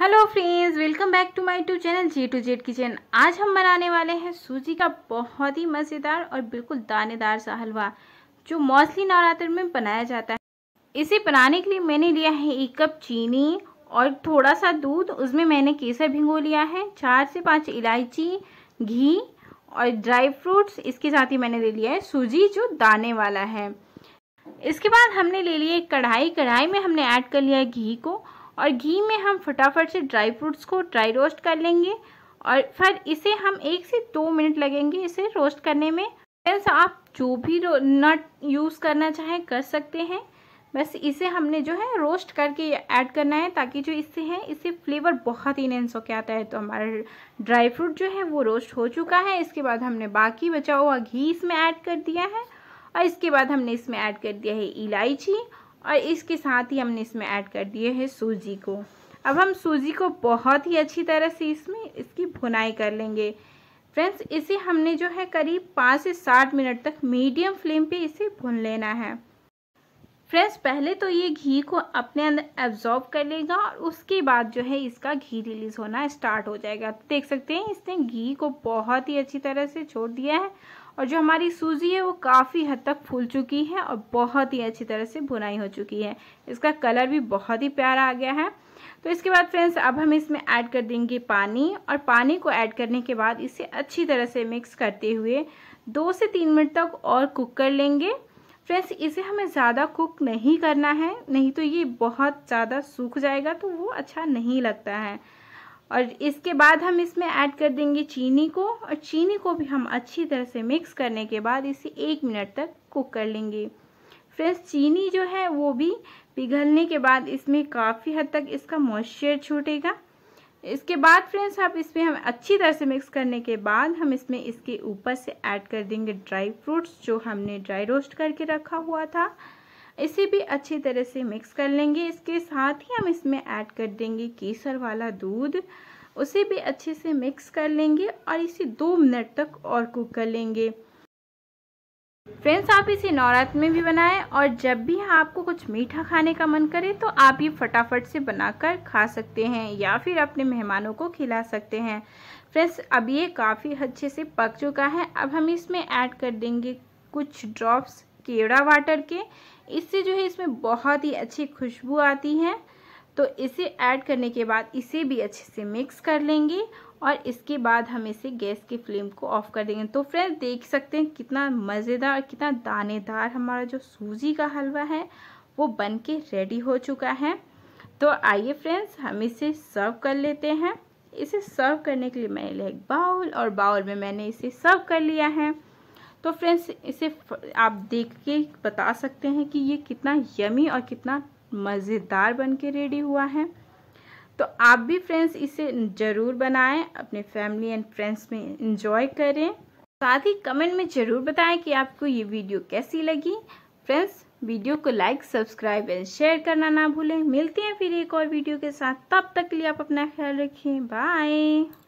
hello friends welcome back to my to channel J to Z kitchen आज हम बनाने वाले हैं सूजी का बहुत ही मज़ेदार और बिल्कुल दानेदार सा हलवा जो मौसली नवरात्र में बनाया जाता है इसे बनाने के लिए मैंने लिया है एक कप चीनी और थोड़ा सा दूध उसमें मैंने केसर भिंगो लिया है चार से पाँच इलायची घी और ड्राई फ्रूट्स इसके साथ ही मैंने ले लिया है सूजी जो दाने वाला है इसके बाद हमने ले लिया एक कढ़ाई कढ़ाई में हमने ऐड कर लिया घी को और घी में हम फटाफट से ड्राई फ्रूट्स को ड्राई रोस्ट कर लेंगे और फिर इसे हम एक से दो मिनट लगेंगे इसे रोस्ट करने में फ्रेंड्स आप जो भी नट यूज़ करना चाहें कर सकते हैं बस इसे हमने जो है रोस्ट करके ऐड करना है ताकि जो इससे है इससे फ्लेवर बहुत ही इनहेंस होकर आता है तो हमारा ड्राई फ्रूट जो है वो रोस्ट हो चुका है इसके बाद हमने बाकी बचा हुआ घी इसमें ऐड कर दिया है और इसके बाद हमने इसमें ऐड कर दिया है इलायची और इसके साथ ही हमने इसमें ऐड कर दिए है सूजी को अब हम सूजी को बहुत ही अच्छी तरह से इसमें इसकी भुनाई कर लेंगे फ्रेंड्स इसे हमने जो है करीब पाँच से साठ मिनट तक मीडियम फ्लेम पे इसे भून लेना है फ्रेंड्स पहले तो ये घी को अपने अंदर एब्जॉर्ब कर लेगा और उसके बाद जो है इसका घी रिलीज होना स्टार्ट हो जाएगा तो देख सकते हैं इसने घी को बहुत ही अच्छी तरह से छोड़ दिया है और जो हमारी सूजी है वो काफ़ी हद तक फूल चुकी है और बहुत ही अच्छी तरह से भुनाई हो चुकी है इसका कलर भी बहुत ही प्यारा आ गया है तो इसके बाद फ्रेंड्स अब हम इसमें ऐड कर देंगे पानी और पानी को ऐड करने के बाद इसे अच्छी तरह से मिक्स करते हुए दो से तीन मिनट तक और कुक कर लेंगे फ्रेंड्स इसे हमें ज़्यादा कुक नहीं करना है नहीं तो ये बहुत ज़्यादा सूख जाएगा तो वो अच्छा नहीं लगता है और इसके बाद हम इसमें ऐड कर देंगे चीनी को और चीनी को भी हम अच्छी तरह से मिक्स करने के बाद इसे एक मिनट तक कुक कर लेंगे फ्रेंड्स चीनी जो है वो भी पिघलने के बाद इसमें काफ़ी हद तक इसका मॉइस्चर छूटेगा इसके बाद फ्रेंड्स आप इसमें हम अच्छी तरह से मिक्स करने के बाद हम इसमें इसके ऊपर से ऐड कर देंगे ड्राई फ्रूट्स जो हमने ड्राई रोस्ट करके रखा हुआ था इसे भी अच्छी तरह से मिक्स कर लेंगे इसके साथ ही हम इसमें ऐड कर देंगे केसर वाला दूध उसे भी अच्छे से मिक्स कर लेंगे और इसे दो मिनट तक और कुक कर लेंगे फ्रेंड्स आप इसे नवरात्र में भी बनाएं और जब भी आपको कुछ मीठा खाने का मन करे तो आप ये फटाफट से बनाकर खा सकते हैं या फिर अपने मेहमानों को खिला सकते हैं फ्रेंड्स अब ये काफ़ी अच्छे से पक चुका है अब हम इसमें ऐड कर देंगे कुछ ड्रॉप्स केवड़ा वाटर के इससे जो है इसमें बहुत ही अच्छी खुशबू आती है तो इसे ऐड करने के बाद इसे भी अच्छे से मिक्स कर लेंगे और इसके बाद हम इसे गैस की फ्लेम को ऑफ कर देंगे तो फ्रेंड्स देख सकते हैं कितना मज़ेदार कितना दानेदार हमारा जो सूजी का हलवा है वो बन के रेडी हो चुका है तो आइए फ्रेंड्स हम इसे सर्व कर लेते हैं इसे सर्व करने के लिए मैंने लिया एक बाउल और बाउल में मैंने इसे सर्व कर लिया है तो फ्रेंड्स इसे आप देख के बता सकते हैं कि ये कितना यमी और कितना मज़ेदार बन के रेडी हुआ है तो आप भी फ्रेंड्स इसे ज़रूर बनाएं अपने फैमिली एंड फ्रेंड्स में इंजॉय करें साथ ही कमेंट में ज़रूर बताएं कि आपको ये वीडियो कैसी लगी फ्रेंड्स वीडियो को लाइक सब्सक्राइब एंड शेयर करना ना भूलें मिलते हैं फिर एक और वीडियो के साथ तब तक के लिए आप अपना ख्याल रखें बाय